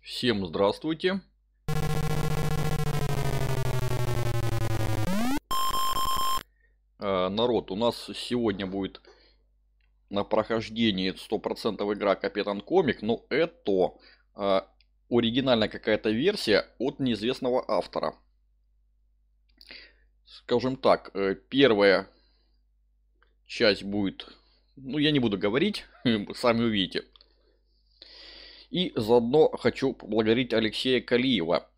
Всем здравствуйте. А, народ, у нас сегодня будет на прохождении 100% игра Капитан Комик, но это э, оригинальная какая-то версия от неизвестного автора. Скажем так, э, первая часть будет ну, я не буду говорить, сами увидите. И заодно хочу поблагодарить Алексея Калиева,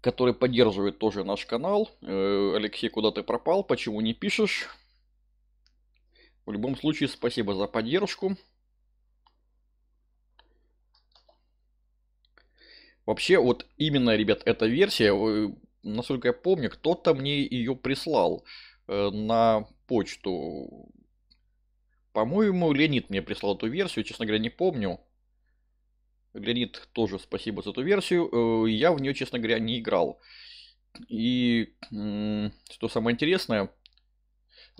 который поддерживает тоже наш канал. Э, Алексей, куда ты пропал? Почему не пишешь? В любом случае, спасибо за поддержку. Вообще, вот именно, ребят, эта версия, насколько я помню, кто-то мне ее прислал э, на почту по-моему, Леонид мне прислал эту версию, честно говоря, не помню. Леонид, тоже спасибо за эту версию. Э, я в нее, честно говоря, не играл. И что самое интересное,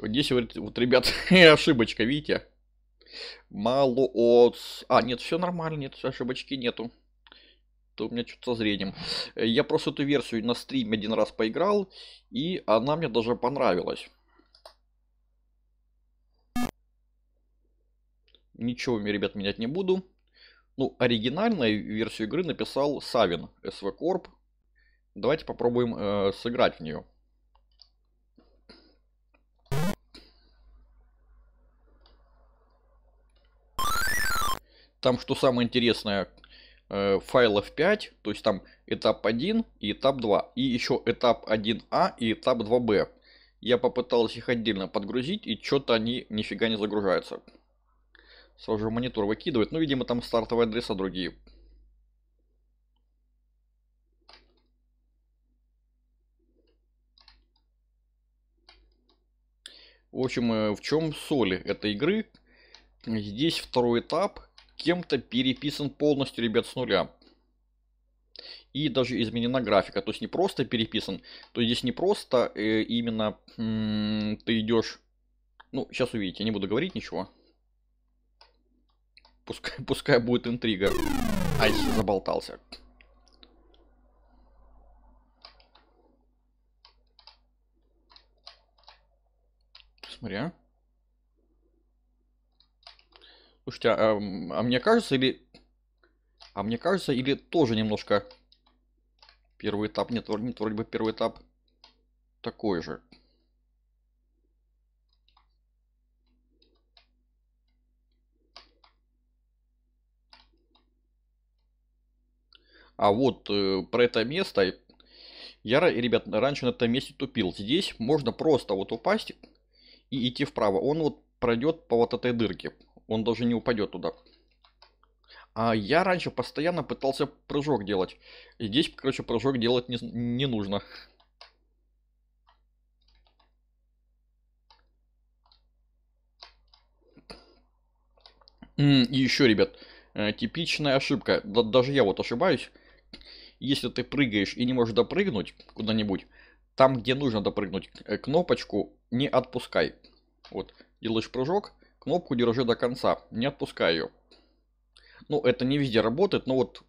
здесь вот, вот ребят, ошибочка, видите? Мало от... А, нет, все нормально, нет, ошибочки нету. То у меня что-то со зрением. Я просто эту версию на стриме один раз поиграл, и она мне даже понравилась. Ничего, ребят, менять не буду. Ну, оригинальную версию игры написал Савин, SV Corp. Давайте попробуем э, сыграть в нее. Там, что самое интересное, э, файлов 5, то есть там этап 1 и этап 2, и еще этап 1А и этап 2Б. Я попытался их отдельно подгрузить, и что-то они нифига не загружаются. Сразу же монитор выкидывает. Ну, видимо, там стартовые адреса другие. В общем, э, в чем соли этой игры? Здесь второй этап кем-то переписан полностью, ребят, с нуля. И даже изменена графика. То есть не просто переписан, то здесь не просто э, именно э, ты идешь... Ну, сейчас увидите, не буду говорить ничего. Пускай, пускай будет интрига. Ай, заболтался. Смотри, а. Слушайте, а, а мне кажется, или... А мне кажется, или тоже немножко... Первый этап, нет, нет, вроде бы первый этап такой же. А вот э, про это место я, ребят, раньше на этом месте тупил. Здесь можно просто вот упасть и идти вправо. Он вот пройдет по вот этой дырке. Он даже не упадет туда. А я раньше постоянно пытался прыжок делать. здесь, короче, прыжок делать не, не нужно. И еще, ребят, э, типичная ошибка. даже я вот ошибаюсь. Если ты прыгаешь и не можешь допрыгнуть куда-нибудь, там, где нужно допрыгнуть, э, кнопочку не отпускай. Вот, делаешь прыжок, кнопку держи до конца, не отпускай ее. Ну, это не везде работает, но вот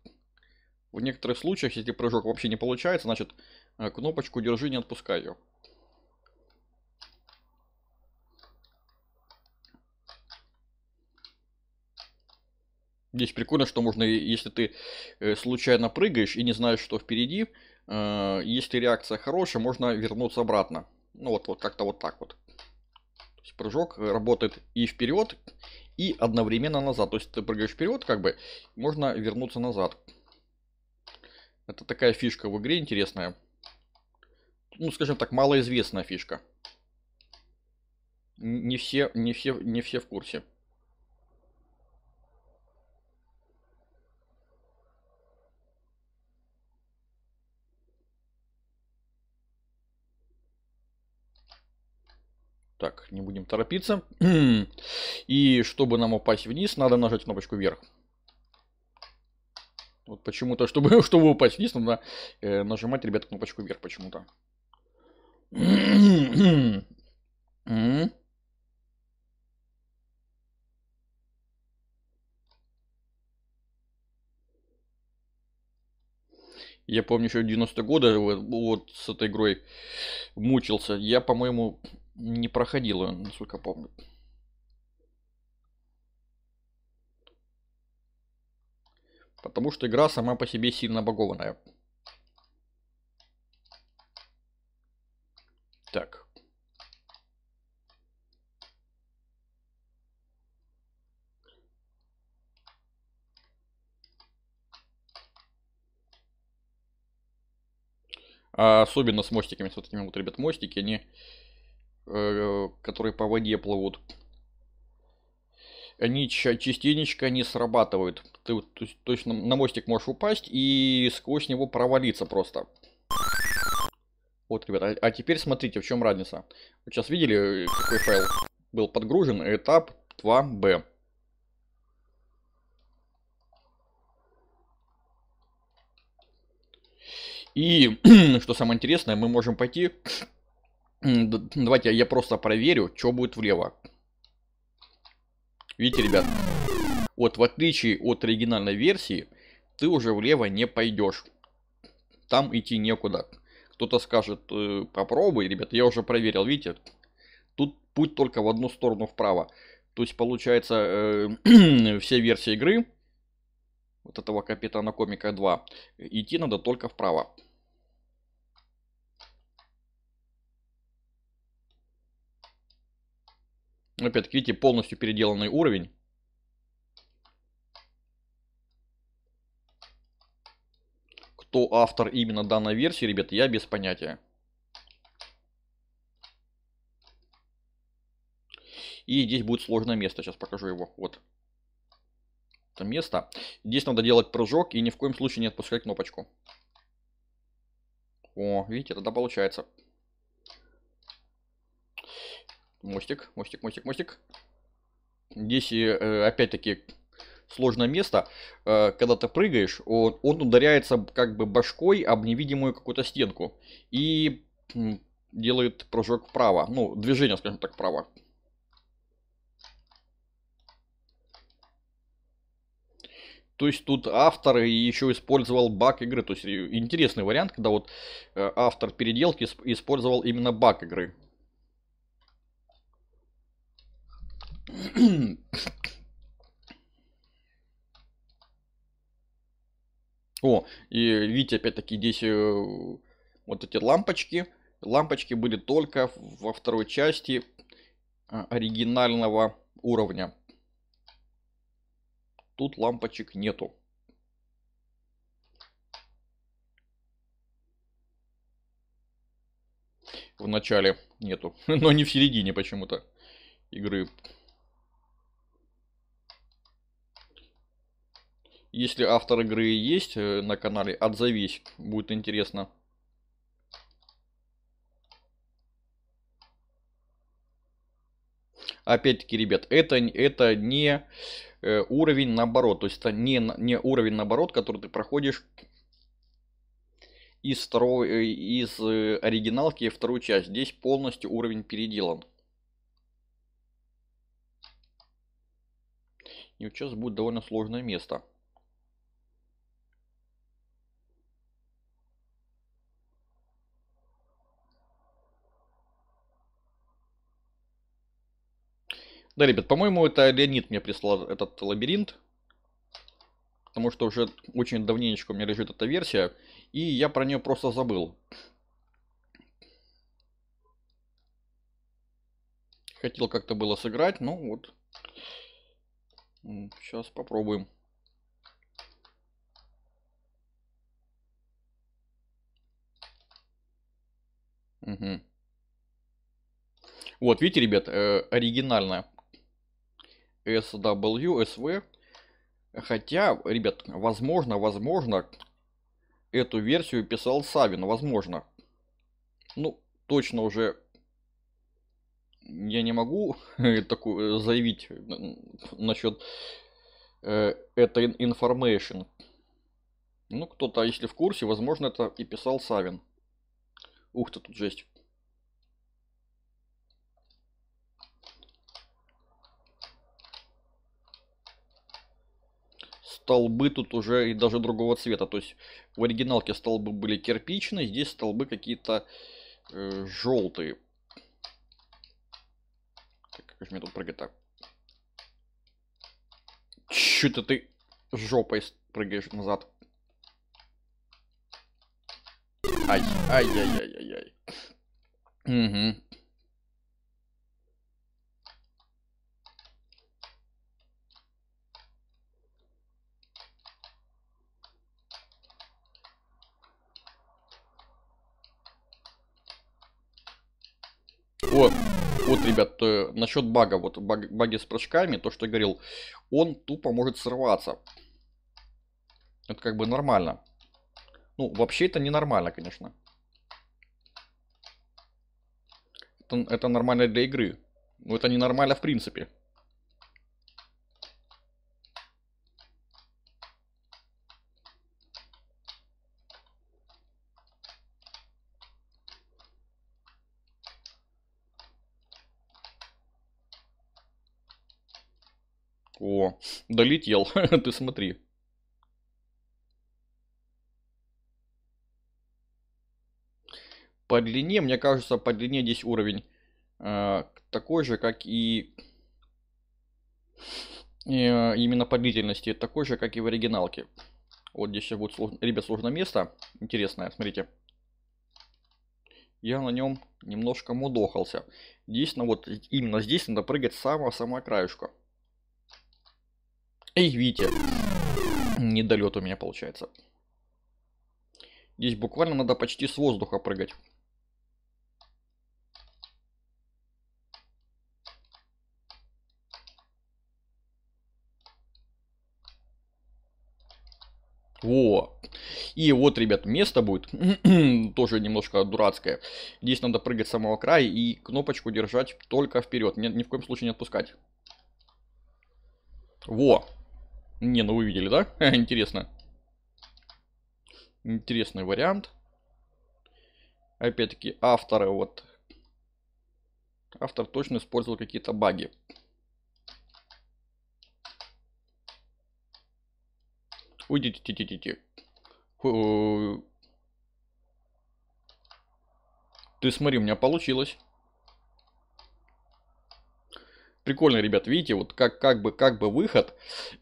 в некоторых случаях, если прыжок вообще не получается, значит, э, кнопочку держи, не отпускай ее. Здесь прикольно, что можно, если ты э, случайно прыгаешь и не знаешь, что впереди, э, если реакция хорошая, можно вернуться обратно. Ну вот, вот как-то вот так вот. То есть прыжок э, работает и вперед, и одновременно назад. То есть ты прыгаешь вперед, как бы, можно вернуться назад. Это такая фишка в игре интересная. Ну, скажем так, малоизвестная фишка. Не все, не все, не все в курсе. Так, не будем торопиться. И чтобы нам упасть вниз, надо нажать кнопочку вверх. Вот почему-то, чтобы, чтобы упасть вниз, надо э, нажимать, ребят, кнопочку вверх почему-то. Я помню еще 90-е годы вот, вот с этой игрой мучился. Я, по-моему, не проходила, насколько помню. Потому что игра сама по себе сильно багованная. Так. А особенно с мостиками, с вот такими вот, ребят, мостики, они Э, которые по воде плывут, они частенечко не срабатывают. Ты то есть, точно на мостик можешь упасть и сквозь него провалиться просто. Вот, ребята, а теперь смотрите, в чем разница. Вы сейчас видели, э, какой файл был подгружен? Этап 2b. И, что самое интересное, мы можем пойти Давайте я просто проверю, что будет влево. Видите, ребят? Вот в отличие от оригинальной версии, ты уже влево не пойдешь. Там идти некуда. Кто-то скажет, э, попробуй, ребят, я уже проверил, видите? Тут путь только в одну сторону вправо. То есть, получается, э, все версии игры, вот этого Капитана Комика 2, идти надо только вправо. Опять-таки, видите, полностью переделанный уровень. Кто автор именно данной версии, ребят, я без понятия. И здесь будет сложное место, сейчас покажу его. Вот. Это место. Здесь надо делать прыжок и ни в коем случае не отпускать кнопочку. О, видите, тогда получается. Мостик, мостик, мостик, мостик. Здесь э, э, опять-таки сложное место. Э, когда ты прыгаешь, он, он ударяется как бы башкой об невидимую какую-то стенку. И делает прыжок вправо. Ну, движение, скажем так, вправо. То есть тут автор еще использовал баг игры. То есть интересный вариант, когда вот автор переделки использовал именно баг игры. О, и видите, опять-таки, здесь э, вот эти лампочки. Лампочки были только во второй части а, оригинального уровня. Тут лампочек нету. В начале нету, но не в середине почему-то игры. Если автор игры есть э, на канале, отзовись, будет интересно. Опять-таки, ребят, это, это не э, уровень наоборот. То есть это не, не уровень наоборот, который ты проходишь из, второго, э, из оригиналки вторую часть. Здесь полностью уровень переделан. И сейчас будет довольно сложное место. Да, ребят, по-моему, это Леонид мне прислал этот лабиринт. Потому что уже очень давненечко у меня лежит эта версия. И я про нее просто забыл. Хотел как-то было сыграть, ну вот. Сейчас попробуем. Угу. Вот, видите, ребят, э, оригинально. SWSV. Хотя, ребят, возможно, возможно, эту версию писал Савин, возможно. Ну, точно уже я не могу такую э, заявить э, насчет э, этой информации. Ну, кто-то, если в курсе, возможно, это и писал Савин. Ух ты, тут жесть. столбы тут уже и даже другого цвета. То есть в оригиналке столбы были кирпичные, здесь столбы какие-то э, желтые. Так, как же мне тут прыгать так? Чё это ты жопой прыгаешь назад? Ай, ай ай, ай, ай. яй Угу. вот, вот, ребят, э, насчет бага, вот баг, баги с прыжками, то, что я говорил, он тупо может срываться. Это как бы нормально. Ну, вообще это не нормально, конечно. Это, это нормально для игры. Но это не нормально в принципе. Долетел, ты смотри. По длине, мне кажется, по длине здесь уровень э, такой же, как и, э, именно по длительности, такой же, как и в оригиналке. Вот здесь сейчас будет сложно, ребят, сложное место, интересное, смотрите. Я на нем немножко мудохался. Здесь, ну вот, именно здесь надо прыгать с самого-самого краешка. И видите, недолет у меня получается. Здесь буквально надо почти с воздуха прыгать. Во! И вот, ребят, место будет тоже немножко дурацкое. Здесь надо прыгать с самого края и кнопочку держать только вперед. Ни, ни в коем случае не отпускать. Во! Не, ну вы видели, да? Интересно. Интересный вариант. Опять-таки, авторы вот... Автор точно использовал какие-то баги. Уйдите, ти ти ти ти Ты смотри, у меня получилось прикольно, ребят, видите, вот как, как, бы, как бы выход.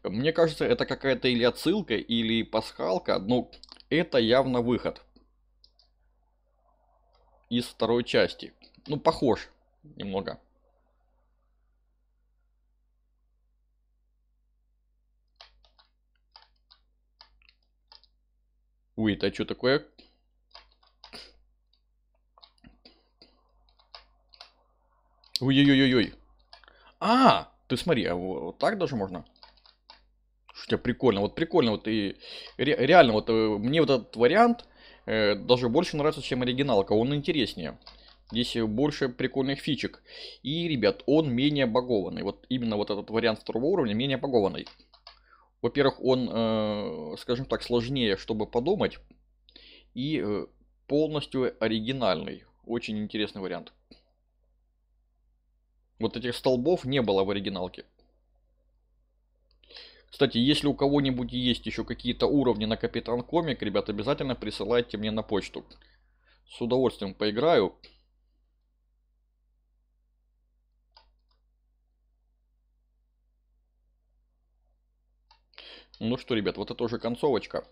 Мне кажется, это какая-то или отсылка, или пасхалка, но это явно выход из второй части. Ну, похож немного. Ой, это что такое? Ой-ой-ой-ой. А, ты смотри, а вот так даже можно? Что прикольно, вот прикольно, вот и ре, реально, вот э, мне вот этот вариант э, даже больше нравится, чем оригиналка, он интереснее. Здесь э, больше прикольных фичек. И, ребят, он менее багованный. Вот именно вот этот вариант второго уровня менее багованный. Во-первых, он, э, скажем так, сложнее, чтобы подумать. И э, полностью оригинальный. Очень интересный вариант. Вот этих столбов не было в оригиналке. Кстати, если у кого-нибудь есть еще какие-то уровни на Капитан Комик, ребят, обязательно присылайте мне на почту. С удовольствием поиграю. Ну что, ребят, вот это уже концовочка.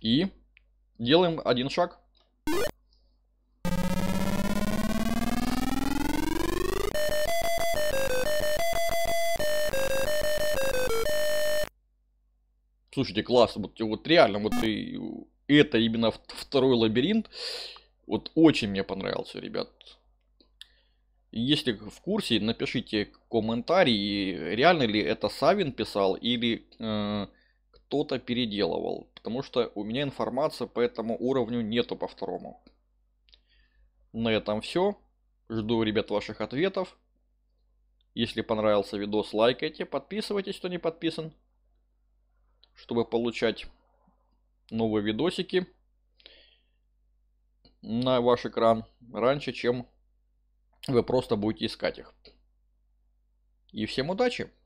И делаем один шаг. Слушайте, класс, вот, вот реально, вот и, это именно второй лабиринт, вот очень мне понравился, ребят. Если в курсе, напишите комментарий, реально ли это Савин писал или э, кто-то переделывал. Потому что у меня информации по этому уровню нету по второму. На этом все. Жду, ребят, ваших ответов. Если понравился видос, лайкайте, подписывайтесь, кто не подписан чтобы получать новые видосики на ваш экран раньше, чем вы просто будете искать их. И всем удачи!